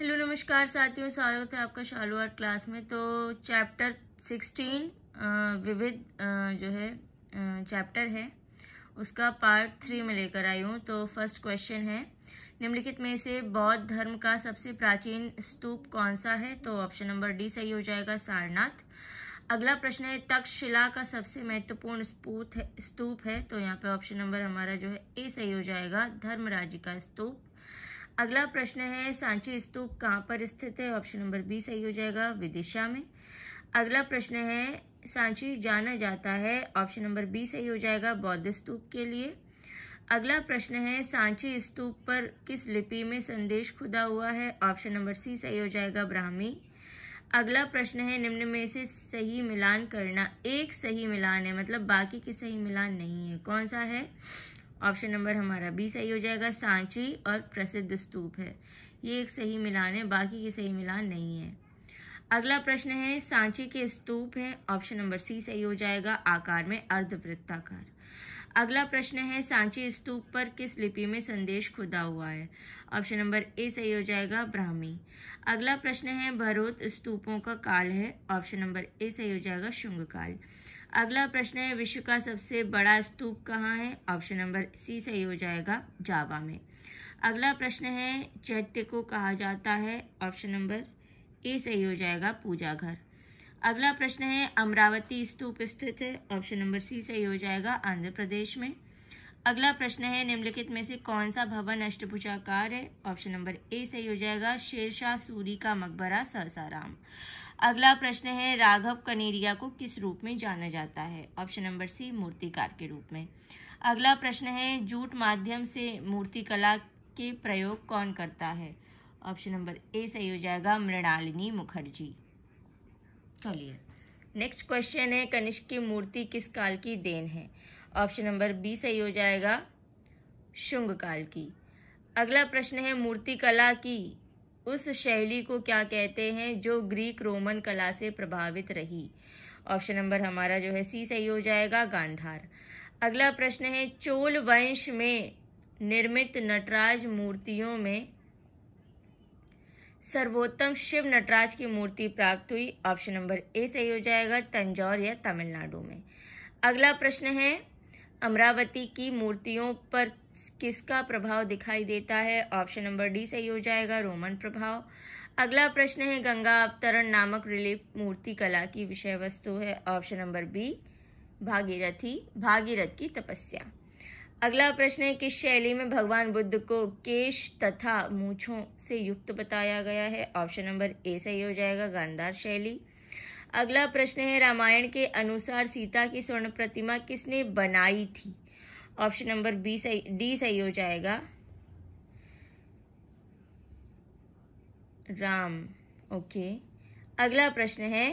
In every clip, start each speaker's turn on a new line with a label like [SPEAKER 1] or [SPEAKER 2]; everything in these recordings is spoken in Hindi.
[SPEAKER 1] हेलो नमस्कार साथियों स्वागत है आपका शालू आर्ट क्लास में तो चैप्टर सिक्सटीन विविध जो है चैप्टर है उसका पार्ट थ्री में लेकर आई हूँ तो फर्स्ट क्वेश्चन है निम्नलिखित में से बौद्ध धर्म का सबसे प्राचीन स्तूप कौन सा है तो ऑप्शन नंबर डी सही हो जाएगा सारनाथ अगला प्रश्न है तक्षशिला का सबसे महत्वपूर्ण स्तूप है तो यहाँ पे ऑप्शन नंबर हमारा जो है ए सही हो जाएगा धर्मराज का स्तूप अगला प्रश्न है सांची स्तूप कहाँ पर स्थित है ऑप्शन नंबर बी सही हो जाएगा विदिशा में अगला प्रश्न है सांची जाना जाता है ऑप्शन नंबर बी सही हो जाएगा बौद्ध स्तूप के लिए अगला प्रश्न है सांची स्तूप पर किस लिपि में संदेश खुदा हुआ है ऑप्शन नंबर सी सही हो जाएगा ब्राह्मी अगला प्रश्न है निम्न में से सही मिलान करना एक सही मिलान है मतलब बाकी के सही मिलान नहीं है कौन सा है ऑप्शन नंबर हमारा बी सही हो जाएगा सांची और प्रसिद्ध स्तूप है ये एक सही मिलान है बाकी ये सही मिलान नहीं है अगला प्रश्न है सांची के स्तूप है ऑप्शन नंबर सी सही हो जाएगा आकार में अर्धवृत्ताकार अगला प्रश्न है सांची स्तूप पर किस लिपि में संदेश खुदा हुआ है ऑप्शन नंबर ए सही हो जाएगा ब्राह्मी अगला प्रश्न है भरोत स्तूपों का काल है ऑप्शन नंबर ए सही हो जाएगा शुंग काल अगला प्रश्न है विश्व का सबसे बड़ा स्तूप कहाँ है ऑप्शन नंबर सी सही हो जाएगा जावा में अगला प्रश्न है चैत्य को कहा जाता है ऑप्शन नंबर ए सही हो जाएगा पूजा घर अगला प्रश्न है अमरावती स्तूप स्थित है ऑप्शन नंबर सी सही हो जाएगा आंध्र प्रदेश में अगला प्रश्न है निम्नलिखित में से कौन सा भवन अष्टभुजाकार है ऑप्शन नंबर ए सही हो जाएगा शेरशाह सूरी का मकबरा सरसाराम अगला प्रश्न है राघव कनेरिया को किस रूप में जाना जाता है ऑप्शन नंबर सी मूर्तिकार के रूप में अगला प्रश्न है जूट माध्यम से मूर्ति कला के प्रयोग कौन करता है ऑप्शन नंबर ए सही हो जाएगा मृणालिनी मुखर्जी चलिए नेक्स्ट क्वेश्चन है कनिष्क की मूर्ति किस काल की देन है ऑप्शन नंबर बी सही हो जाएगा शुंग काल की अगला प्रश्न है मूर्ति कला की उस शैली को क्या कहते हैं जो ग्रीक रोमन कला से प्रभावित रही ऑप्शन नंबर हमारा जो है सी सही हो जाएगा गांधार अगला प्रश्न है चोल वंश में निर्मित नटराज मूर्तियों में सर्वोत्तम शिव नटराज की मूर्ति प्राप्त हुई ऑप्शन नंबर ए सही हो जाएगा तंजौर या तमिलनाडु में अगला प्रश्न है अमरावती की मूर्तियों पर किसका प्रभाव दिखाई देता है ऑप्शन नंबर डी सही हो जाएगा रोमन प्रभाव अगला प्रश्न है गंगा अवतरण नामक रिलीफ मूर्ति कला की विषय वस्तु है option number B Bhagirathi Bhagirath की तपस्या अगला प्रश्न है किस शैली में भगवान बुद्ध को केश तथा मूछों से युक्त बताया गया है ऑप्शन नंबर ए सही हो जाएगा गांधार शैली अगला प्रश्न है रामायण के अनुसार सीता की स्वर्ण प्रतिमा किसने बनाई थी ऑप्शन नंबर बी सही डी सही हो जाएगा राम ओके अगला प्रश्न है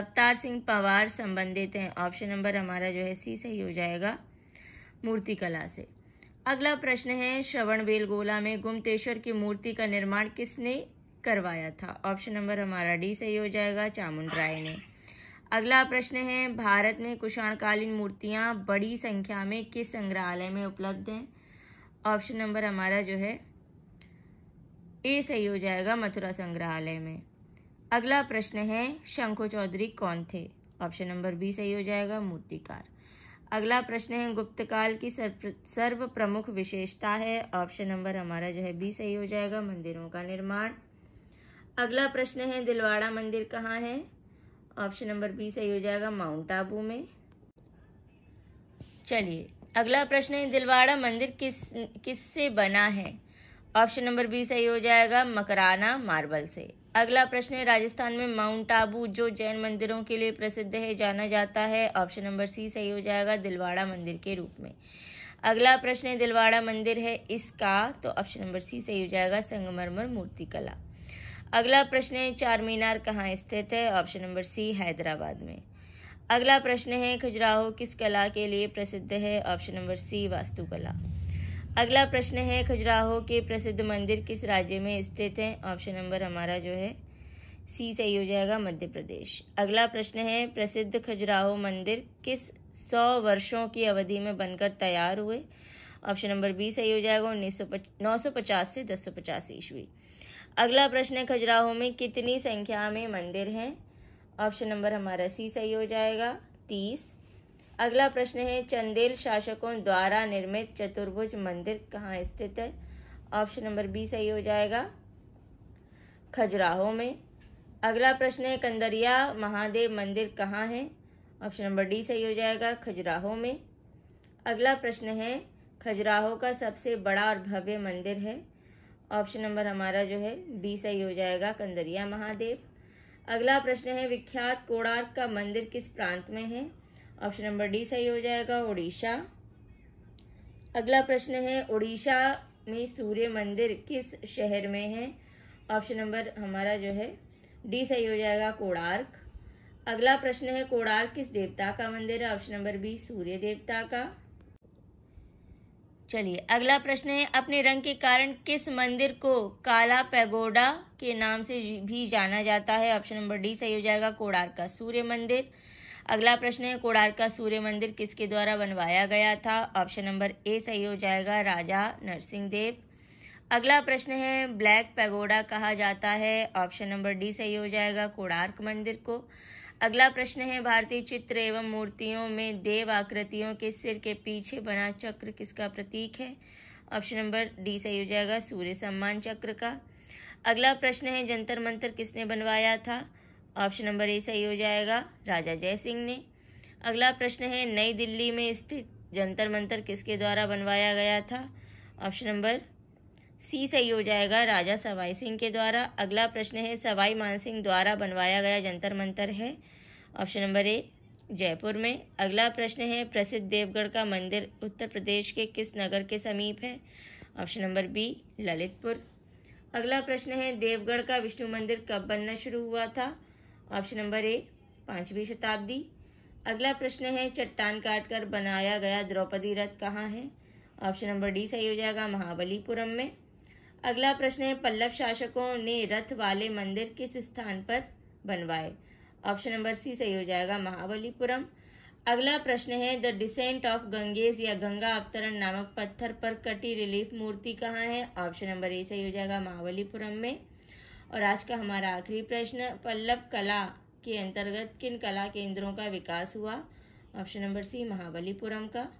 [SPEAKER 1] अवतार सिंह पवार संबंधित हैं ऑप्शन नंबर हमारा जो है सी सही हो जाएगा मूर्ति कला से अगला प्रश्न है श्रवण बेलगोला में गुमतेश्वर की मूर्ति का निर्माण किसने करवाया था ऑप्शन नंबर हमारा डी सही हो जाएगा चामुंड राय ने अगला प्रश्न है भारत में कुषाणकालीन मूर्तियाँ बड़ी संख्या में किस संग्रहालय में उपलब्ध हैं ऑप्शन नंबर हमारा जो है ए सही हो जाएगा मथुरा संग्रहालय में अगला प्रश्न है शंखो चौधरी कौन थे ऑप्शन नंबर बी सही हो जाएगा मूर्तिकार अगला प्रश्न है गुप्तकाल की सर्व प्रमुख विशेषता है ऑप्शन नंबर हमारा जो है बी सही हो जाएगा मंदिरों का निर्माण अगला प्रश्न है दिलवाड़ा मंदिर कहाँ है ऑप्शन नंबर बी सही हो जाएगा माउंट आबू में चलिए अगला प्रश्न है दिलवाड़ा मंदिर किस किससे बना है ऑप्शन नंबर बी सही हो जाएगा मकराना मार्बल से अगला प्रश्न है राजस्थान में माउंट आबू जो जैन मंदिरों के लिए प्रसिद्ध है जाना जाता है ऑप्शन नंबर सी सही हो जाएगा दिलवाड़ा मंदिर के रूप में अगला प्रश्न है दिलवाड़ा मंदिर है इसका तो ऑप्शन नंबर सी सही हो जाएगा संगमरमर मूर्ति कला अगला प्रश्न है चार मीनार कहाँ स्थित है ऑप्शन नंबर सी हैदराबाद में अगला प्रश्न है खजुराहो किस कला के लिए प्रसिद्ध है ऑप्शन नंबर सी वास्तुकला अगला प्रश्न है खजुराहो के प्रसिद्ध मंदिर किस राज्य में स्थित है ऑप्शन नंबर हमारा जो है सी सही हो जाएगा मध्य प्रदेश अगला प्रश्न है प्रसिद्ध खजुराहो मंदिर किस सौ वर्षों की अवधि में बनकर तैयार हुए ऑप्शन नंबर बी सही हो जाएगा उन्नीस सौ नौ सौ पचास से दस सौ पचास ईस्वी अगला प्रश्न है खजुराहो में कितनी संख्या में मंदिर हैं ऑप्शन नंबर हमारा सी सही हो जाएगा तीस अगला प्रश्न है चंदेल शासकों द्वारा निर्मित चतुर्भुज मंदिर कहाँ स्थित है ऑप्शन नंबर बी सही हो जाएगा खजुराहो में अगला प्रश्न है कंदरिया महादेव मंदिर कहाँ है ऑप्शन नंबर डी सही हो जाएगा खजुराहो में अगला प्रश्न है खजुराहो का सबसे बड़ा और भव्य मंदिर है ऑप्शन नंबर हमारा जो है बी सही हो जाएगा कंदरिया महादेव अगला प्रश्न है विख्यात कोणार्क का मंदिर किस प्रांत में है ऑप्शन नंबर डी सही हो जाएगा उड़ीसा अगला प्रश्न है उड़ीसा में सूर्य मंदिर किस शहर में है ऑप्शन नंबर हमारा जो है डी सही हो जाएगा कोणार्क अगला प्रश्न है कोणार्क किस देवता का मंदिर है ऑप्शन नंबर बी सूर्य देवता का चलिए अगला प्रश्न है अपने रंग के कारण किस मंदिर को काला पैगोडा के नाम से भी जाना जाता है ऑप्शन नंबर डी सही हो जाएगा कोडार का सूर्य मंदिर अगला प्रश्न है कोडार का सूर्य मंदिर किसके द्वारा बनवाया गया था ऑप्शन नंबर ए सही हो जाएगा राजा नरसिंह देव अगला प्रश्न है ब्लैक पैगोडा कहा जाता है ऑप्शन नंबर डी सही हो जाएगा कोडार्क मंदिर को अगला प्रश्न है भारतीय चित्र एवं मूर्तियों में देव आकृतियों के सिर के पीछे बना चक्र किसका प्रतीक है ऑप्शन नंबर डी सही हो जाएगा सूर्य सम्मान चक्र का अगला प्रश्न है जंतर मंत्र किसने बनवाया था ऑप्शन नंबर ए सही हो जाएगा राजा जय सिंह ने अगला प्रश्न है नई दिल्ली में स्थित जंतर मंत्र किसके द्वारा बनवाया गया था ऑप्शन नंबर सी सही हो जाएगा राजा सवाई सिंह के द्वारा अगला प्रश्न है सवाई मानसिंह द्वारा बनवाया गया जंतर मंतर है ऑप्शन नंबर ए जयपुर में अगला प्रश्न है प्रसिद्ध देवगढ़ का मंदिर उत्तर प्रदेश के किस नगर के समीप है ऑप्शन नंबर बी ललितपुर अगला प्रश्न है देवगढ़ का विष्णु मंदिर कब बनना शुरू हुआ था ऑप्शन नंबर ए पांचवी शताब्दी अगला प्रश्न है चट्टान काटकर बनाया गया द्रौपदी रथ कहाँ है ऑप्शन नंबर डी सही हो जाएगा महाबलीपुरम में अगला प्रश्न है पल्लव शासकों ने रथ वाले मंदिर किस स्थान पर बनवाए ऑप्शन नंबर सी सही हो जाएगा महाबलीपुरम अगला प्रश्न है द डिसेंट ऑफ गंगेज या गंगा अवतरण नामक पत्थर पर कटी रिलीफ मूर्ति कहाँ है ऑप्शन नंबर ए सही हो जाएगा महाबलीपुरम में और आज का हमारा आखिरी प्रश्न पल्लव कला के अंतर्गत किन कला केंद्रों का विकास हुआ ऑप्शन नंबर सी महाबलीपुरम का